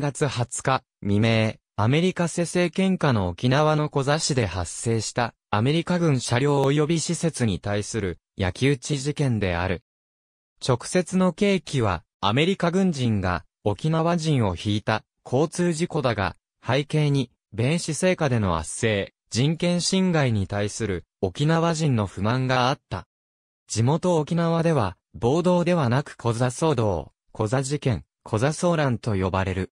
月20日、未明、アメリカ世政喧嘩の沖縄の小座市で発生したアメリカ軍車両及び施設に対する焼き討ち事件である。直接の契機はアメリカ軍人が沖縄人を引いた交通事故だが背景に米市政下での圧政、人権侵害に対する沖縄人の不満があった。地元沖縄では暴動ではなく小座騒動、小座事件、小座騒乱と呼ばれる。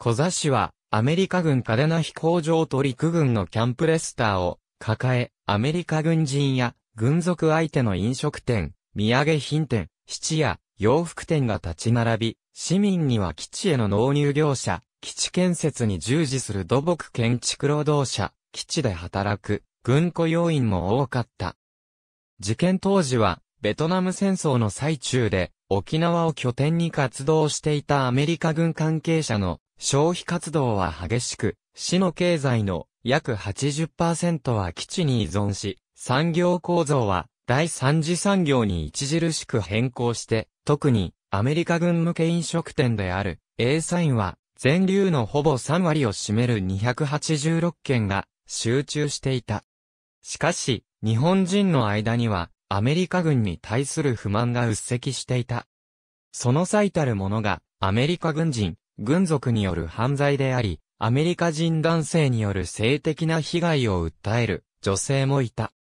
小座市は、アメリカ軍カ手ナ飛行場と陸軍のキャンプレスターを抱え、アメリカ軍人や軍属相手の飲食店、土産品店、質や洋服店が立ち並び、市民には基地への納入業者、基地建設に従事する土木建築労働者、基地で働く軍雇要員も多かった。事件当時は、ベトナム戦争の最中で、沖縄を拠点に活動していたアメリカ軍関係者の消費活動は激しく、市の経済の約80%は基地に依存し、産業構造は第三次産業に著しく変更して、特にアメリカ軍向け飲食店である A サインは全流のほぼ3割を占める286件が集中していた。しかし、日本人の間にはアメリカ軍に対する不満が鬱積していた。その最たるものがアメリカ軍人軍属による犯罪であり、アメリカ人男性による性的な被害を訴える女性もいた。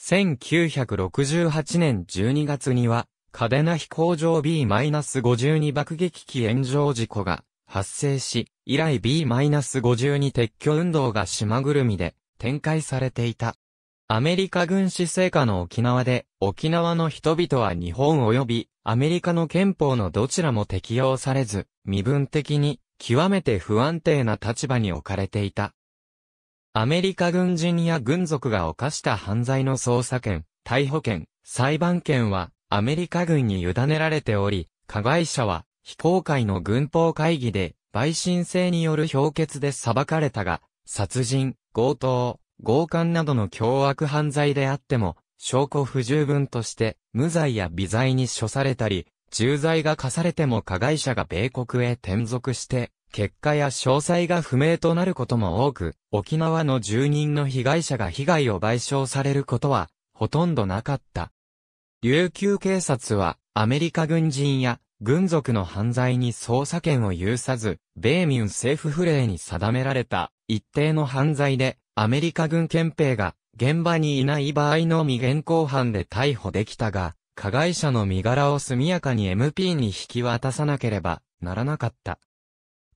1968年12月には、カデナ飛行場 B-52 爆撃機炎上事故が発生し、以来 B-52 撤去運動が島ぐるみで展開されていた。アメリカ軍施政下の沖縄で、沖縄の人々は日本及びアメリカの憲法のどちらも適用されず、身分的に極めて不安定な立場に置かれていた。アメリカ軍人や軍属が犯した犯罪の捜査権、逮捕権、裁判権はアメリカ軍に委ねられており、加害者は非公開の軍法会議で陪審制による評決で裁かれたが、殺人、強盗、強姦などの凶悪犯罪であっても、証拠不十分として、無罪や微罪に処されたり、重罪が課されても加害者が米国へ転属して、結果や詳細が不明となることも多く、沖縄の住人の被害者が被害を賠償されることは、ほとんどなかった。琉球警察は、アメリカ軍人や、軍属の犯罪に捜査権を有さず、米民政府不ーに定められた、一定の犯罪で、アメリカ軍憲兵が現場にいない場合のみ現行犯で逮捕できたが、加害者の身柄を速やかに MP に引き渡さなければならなかった。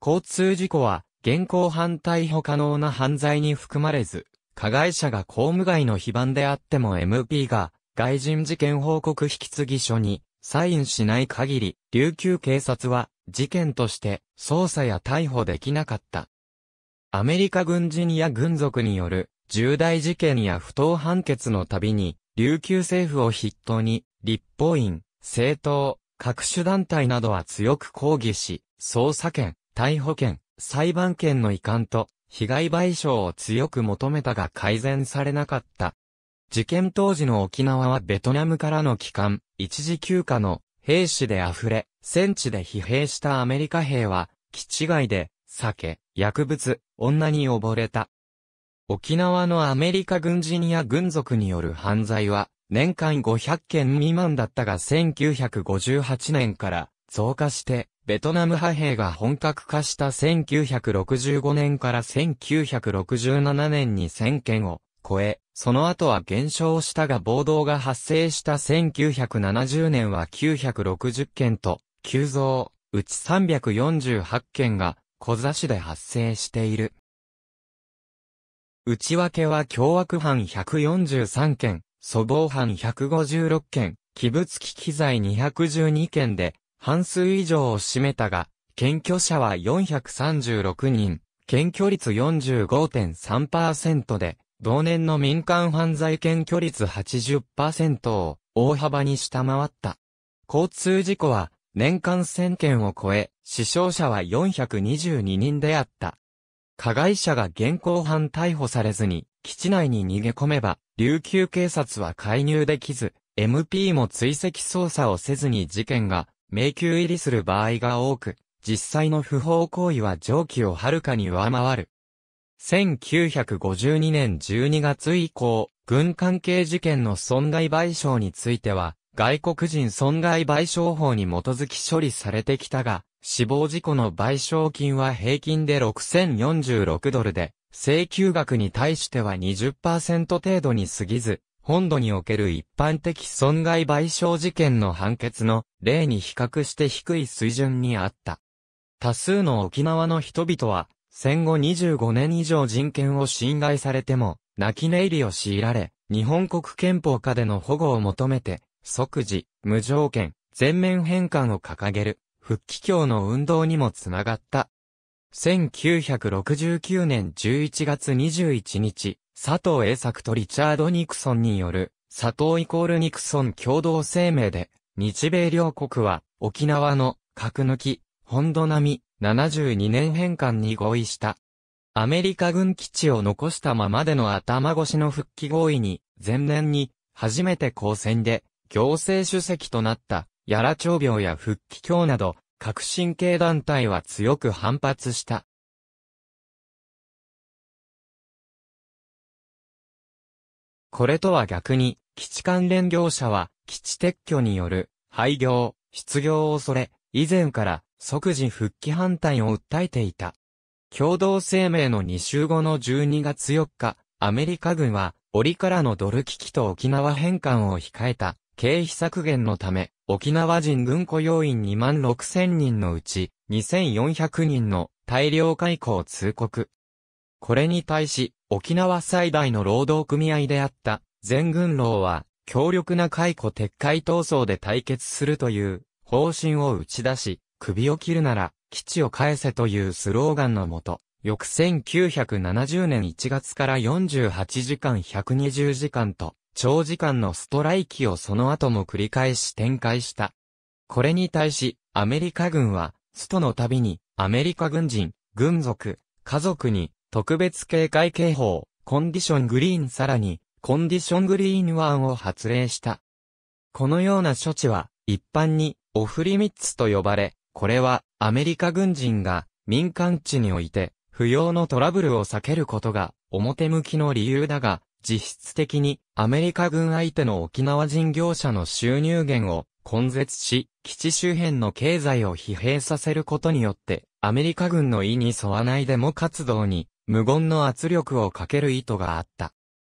交通事故は、現行犯逮捕可能な犯罪に含まれず、加害者が公務外の非番であっても MP が、外人事件報告引き継ぎ書に、サインしない限り、琉球警察は、事件として、捜査や逮捕できなかった。アメリカ軍人や軍属による重大事件や不当判決のたびに、琉球政府を筆頭に、立法院、政党、各種団体などは強く抗議し、捜査権、逮捕権、裁判権の移管と、被害賠償を強く求めたが改善されなかった。事件当時の沖縄はベトナムからの帰還、一時休暇の兵士で溢れ、戦地で疲弊したアメリカ兵は、基地外で、酒、薬物、女に溺れた。沖縄のアメリカ軍人や軍属による犯罪は、年間500件未満だったが1958年から増加して、ベトナム派兵が本格化した1965年から1967年に1000件を超え、その後は減少したが暴動が発生した1970年は960件と、急増、うち348件が小座市で発生している。内訳は凶悪犯143件、粗暴犯156件、器物機器罪212件で、半数以上を占めたが、検挙者は436人、検挙率45.3%で、同年の民間犯罪検挙率80%を大幅に下回った。交通事故は年間1000件を超え、死傷者は422人であった。加害者が現行犯逮捕されずに、基地内に逃げ込めば、琉球警察は介入できず、MP も追跡捜査をせずに事件が迷宮入りする場合が多く、実際の不法行為は上記をはるかに上回る。1952年12月以降、軍関係事件の損害賠償については、外国人損害賠償法に基づき処理されてきたが、死亡事故の賠償金は平均で6046ドルで、請求額に対しては20%程度に過ぎず、本土における一般的損害賠償事件の判決の例に比較して低い水準にあった。多数の沖縄の人々は、戦後25年以上人権を侵害されても、泣き寝入りを強いられ、日本国憲法下での保護を求めて、即時、無条件、全面返還を掲げる。復帰協の運動にもつながった。1969年11月21日、佐藤栄作とリチャード・ニクソンによる、佐藤イコールニクソン共同声明で、日米両国は、沖縄の、核抜き、本土並み、72年返還に合意した。アメリカ軍基地を残したままでの頭越しの復帰合意に、前年に、初めて交戦で、行政主席となった、やら長病や復帰教など、革新系団体は強く反発した。これとは逆に、基地関連業者は、基地撤去による、廃業、失業を恐れ、以前から即時復帰反対を訴えていた。共同声明の2週後の12月4日、アメリカ軍は、折からのドル危機と沖縄返還を控えた経費削減のため、沖縄人軍雇用員2万6千人のうち、2400人の大量解雇を通告。これに対し、沖縄最大の労働組合であった全軍労は、強力な解雇撤回闘争で対決するという方針を打ち出し、首を切るなら基地を返せというスローガンのもと、翌1970年1月から48時間120時間と、長時間のストライキをその後も繰り返し展開した。これに対し、アメリカ軍は、ストの度に、アメリカ軍人、軍属、家族に、特別警戒警報、コンディショングリーンさらに、コンディショングリーンワンを発令した。このような処置は、一般に、オフリミッツと呼ばれ、これは、アメリカ軍人が、民間地において、不要のトラブルを避けることが、表向きの理由だが、実質的にアメリカ軍相手の沖縄人業者の収入源を根絶し、基地周辺の経済を疲弊させることによって、アメリカ軍の意に沿わないデモ活動に無言の圧力をかける意図があった。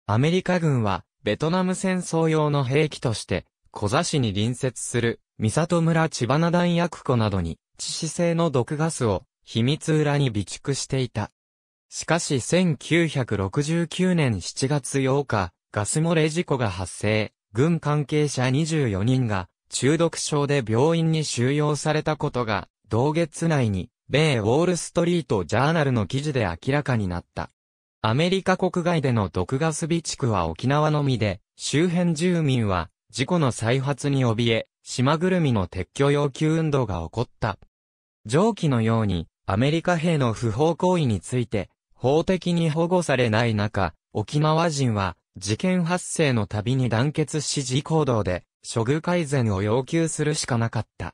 アメリカ軍は、ベトナム戦争用の兵器として、小座市に隣接する、三里村千花弾薬庫などに、致死性の毒ガスを、秘密裏に備蓄していた。しかし1969年7月8日、ガス漏れ事故が発生、軍関係者24人が中毒症で病院に収容されたことが、同月内に、米ウォールストリートジャーナルの記事で明らかになった。アメリカ国外での毒ガス備蓄は沖縄のみで、周辺住民は事故の再発に怯え、島ぐるみの撤去要求運動が起こった。上記のように、アメリカ兵の不法行為について、法的に保護されない中、沖縄人は、事件発生のたびに団結し自行動で、処遇改善を要求するしかなかった。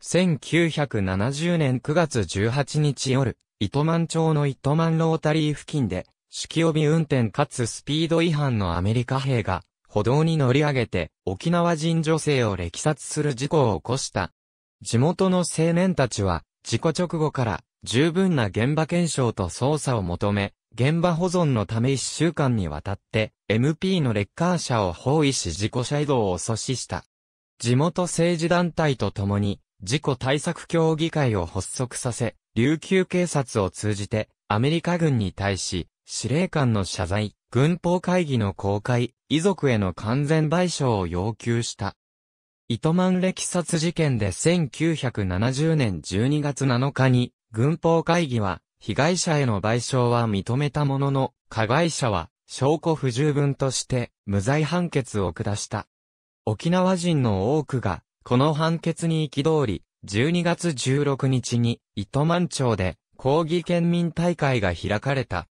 1970年9月18日夜、糸満町の糸満ロータリー付近で、酒気帯び運転かつスピード違反のアメリカ兵が、歩道に乗り上げて、沖縄人女性を歴殺する事故を起こした。地元の青年たちは、事故直後から、十分な現場検証と捜査を求め、現場保存のため一週間にわたって、MP のレッカー車を包囲し事故車移動を阻止した。地元政治団体と共に、事故対策協議会を発足させ、琉球警察を通じて、アメリカ軍に対し、司令官の謝罪、軍法会議の公開、遺族への完全賠償を要求した。糸満歴殺事件で1970年12月7日に軍法会議は、被害者への賠償は認めたものの、加害者は、証拠不十分として、無罪判決を下した。沖縄人の多くが、この判決に通り、12月16日に、糸満町で、抗議県民大会が開かれた。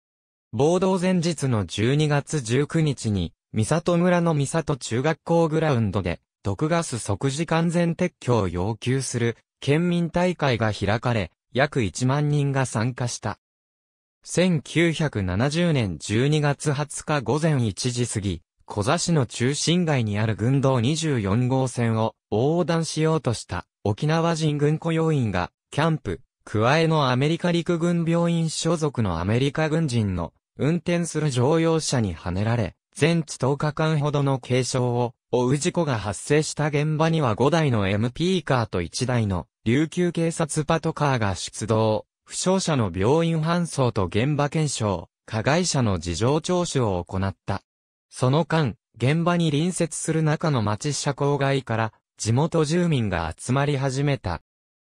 暴動前日の12月19日に、三里村の三里中学校グラウンドで、毒ガス即時完全撤去を要求する、県民大会が開かれ、約1万人が参加した。1970年12月20日午前1時過ぎ、小座市の中心街にある軍道24号線を横断しようとした沖縄人軍雇用員が、キャンプ、加えのアメリカ陸軍病院所属のアメリカ軍人の運転する乗用車にはねられ、全治10日間ほどの軽傷を負う事故が発生した現場には5台の MP カーと1台の琉球警察パトカーが出動、負傷者の病院搬送と現場検証、加害者の事情聴取を行った。その間、現場に隣接する中の町社交外から地元住民が集まり始めた。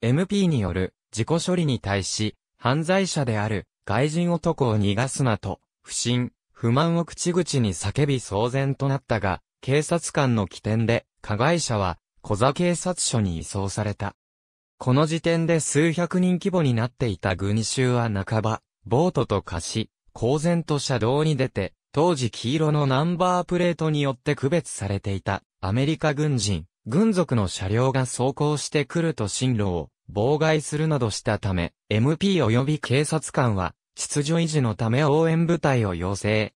MP による事故処理に対し、犯罪者である外人男を逃がすなと、不審、不満を口々に叫び騒然となったが、警察官の起点で、加害者は、小座警察署に移送された。この時点で数百人規模になっていた軍衆は半ば、ボートと貸し、公然と車道に出て、当時黄色のナンバープレートによって区別されていた、アメリカ軍人、軍属の車両が走行してくると進路を妨害するなどしたため、MP 及び警察官は、秩序維持のため応援部隊を要請。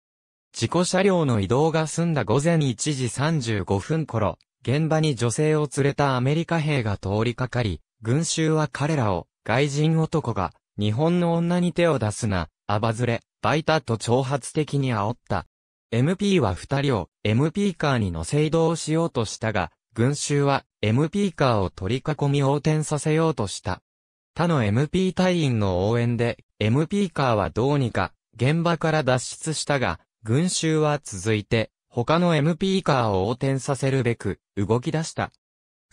事故車両の移動が済んだ午前1時35分頃、現場に女性を連れたアメリカ兵が通りかかり、群衆は彼らを、外人男が、日本の女に手を出すな、あばずれ、バイタと挑発的に煽った。MP は二人を MP カーに乗せ移動しようとしたが、群衆は MP カーを取り囲み横転させようとした。他の MP 隊員の応援で、MP カーはどうにか現場から脱出したが、群衆は続いて他の MP カーを横転させるべく動き出した。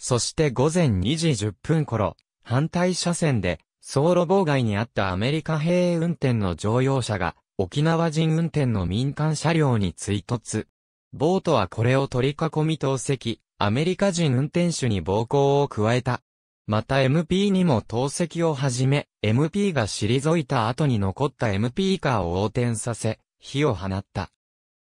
そして午前2時10分頃、反対車線で、走路妨害にあったアメリカ兵運転の乗用車が、沖縄人運転の民間車両に追突。ボートはこれを取り囲み投石、アメリカ人運転手に暴行を加えた。また MP にも投石をはじめ、MP が退いた後に残った MP カーを横転させ、火を放った。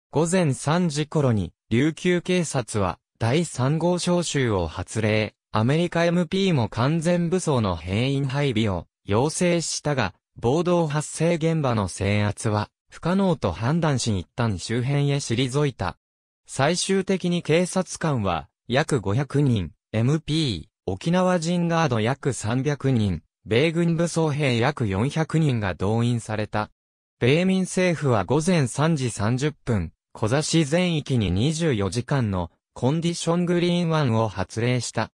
午前3時頃に、琉球警察は、第3号召集を発令、アメリカ MP も完全武装の兵員配備を要請したが、暴動発生現場の制圧は不可能と判断し一旦周辺へ退いた。最終的に警察官は約500人、MP、沖縄人ガード約300人、米軍武装兵約400人が動員された。米民政府は午前3時30分、小座市全域に24時間のコンディショングリーンワンを発令した。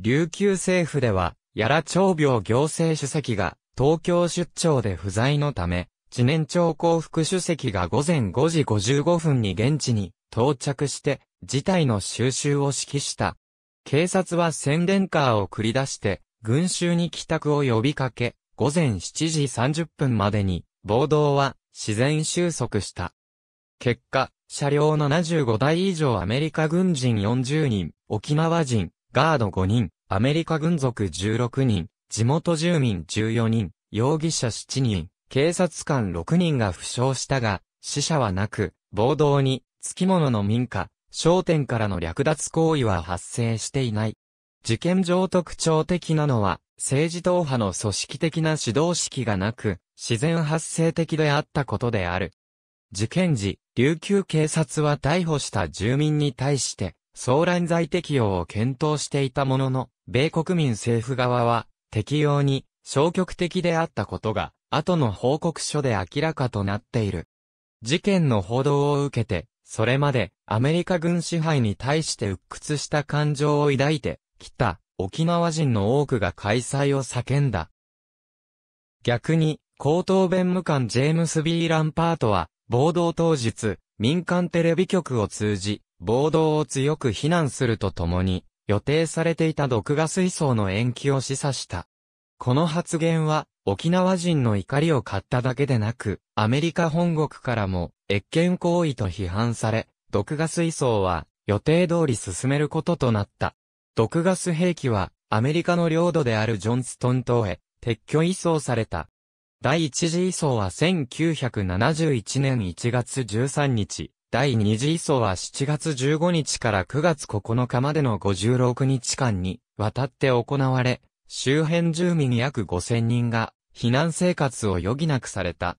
琉球政府では、やら長病行政主席が東京出張で不在のため、知念長幸福主席が午前5時55分に現地に到着して、事態の収集を指揮した。警察は宣伝カーを繰り出して、群衆に帰宅を呼びかけ、午前7時30分までに、暴動は自然収束した。結果、車両75台以上アメリカ軍人40人、沖縄人、ガード5人、アメリカ軍属16人、地元住民14人、容疑者7人、警察官6人が負傷したが、死者はなく、暴動に、付き物の民家、商店からの略奪行為は発生していない。事件上特徴的なのは、政治党派の組織的な指導式がなく、自然発生的であったことである。事件時、琉球警察は逮捕した住民に対して、騒乱罪適用を検討していたものの、米国民政府側は、適用に消極的であったことが、後の報告書で明らかとなっている。事件の報道を受けて、それまでアメリカ軍支配に対して鬱屈した感情を抱いてきた沖縄人の多くが開催を叫んだ。逆に、高等弁務官ジェームス・ー・ランパートは、暴動当日、民間テレビ局を通じ、暴動を強く非難するとともに、予定されていた毒ガス移送の延期を示唆した。この発言は、沖縄人の怒りを買っただけでなく、アメリカ本国からも、越権行為と批判され、毒ガス移送は、予定通り進めることとなった。毒ガス兵器は、アメリカの領土であるジョンストン島へ、撤去移送された。第一次移送は1971年1月13日、第二次移送は7月15日から9月9日までの56日間にわたって行われ、周辺住民約5000人が避難生活を余儀なくされた。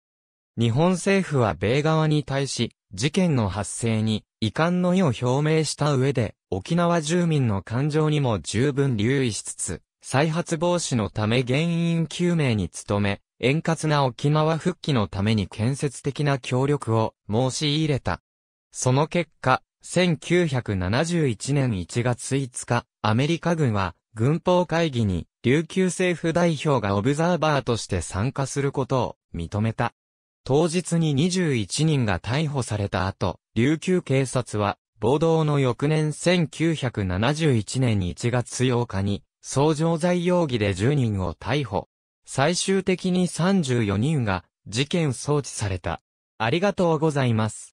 日本政府は米側に対し、事件の発生に遺憾の意を表明した上で、沖縄住民の感情にも十分留意しつつ、再発防止のため原因究明に努め、円滑な沖縄復帰のために建設的な協力を申し入れた。その結果、1971年1月5日、アメリカ軍は軍法会議に琉球政府代表がオブザーバーとして参加することを認めた。当日に21人が逮捕された後、琉球警察は暴動の翌年1971年1月8日に、相乗罪容疑で10人を逮捕。最終的に34人が事件送致された。ありがとうございます。